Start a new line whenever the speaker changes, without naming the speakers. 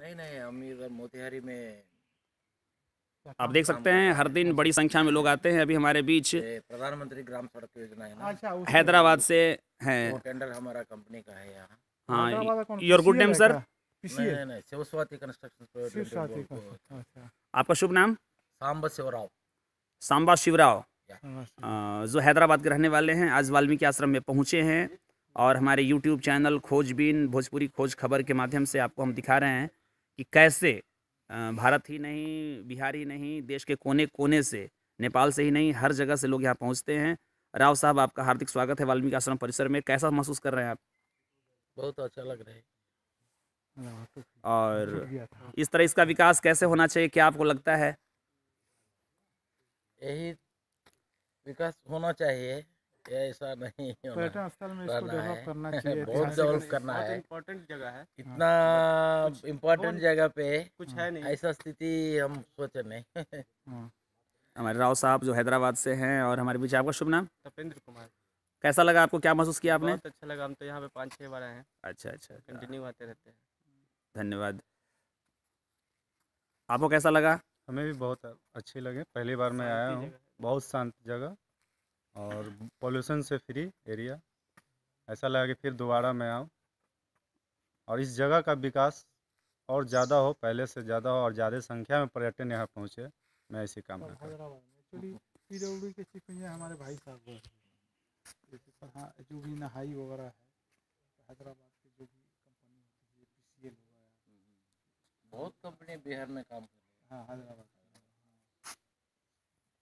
नहीं नहीं हम इधर मोतिहारी में आप देख सकते हैं हर दिन बड़ी संख्या में लोग आते हैं अभी हमारे बीच प्रधानमंत्री ग्राम सड़क योजना है अच्छा, हैदराबाद से है वो टेंडर हमारा कंपनी का है यहाँ हाँ योर गुड नेम सर नहीं कंस्ट्रक्शन अच्छा। आपका शुभ नाम सांबा शिवराव सांबा शिवराव हाँ, जो हैदराबाद के रहने वाले हैं आज वाल्मीकि आश्रम में पहुंचे हैं और हमारे यूट्यूब चैनल खोजबीन भोजपुरी खोज खबर के माध्यम से आपको हम दिखा रहे हैं कि कैसे भारत ही नहीं बिहार ही नहीं देश के कोने कोने से नेपाल से ही नहीं हर जगह से लोग यहाँ पहुँचते हैं राव साहब आपका हार्दिक स्वागत है वाल्मीकि आश्रम परिसर में कैसा महसूस कर रहे हैं आप बहुत अच्छा लग रहा है हाँ, तो और इस तरह इसका विकास कैसे होना चाहिए क्या आपको लगता है यही विकास होना चाहिए ऐसा नहीं पर्यटन तो स्थल में इसको डेवलप करना चाहिए बहुत डेवलप करना है इम्पोर्टेंट जगह है हाँ, इतना इम्पोर्टेंट जगह पे कुछ है नहीं ऐसा स्थिति हम सोचे नहीं हाँ। हमारे राव साहब जो हैदराबाद से हैं और हमारे बीच आपका शुभ नाम तपेंद्र कुमार कैसा लगा आपको क्या महसूस किया आपने बहुत अच्छा लगा हम तो यहाँ पे पाँच छः बार आए हैं अच्छा अच्छा कंटिन्यू अच्छा। आते रहते हैं धन्यवाद आपको कैसा लगा हमें भी बहुत अच्छे लगे पहली बार मैं आया हूँ बहुत शांत जगह और पॉल्यूशन से फ्री एरिया ऐसा लगा कि फिर दोबारा मैं आऊँ और इस जगह का विकास और ज़्यादा हो पहले से ज़्यादा हो और ज़्यादा संख्या में पर्यटन यहाँ पहुँचे मैं इसी काम एक्चुअली हमारे भाई साहब हाँ, जो भी नहाई वगैरह है हैदराबाद की जो भी कंपनी बहुत कंपनी बिहार में काम कर रही है हाँ हैदराबाद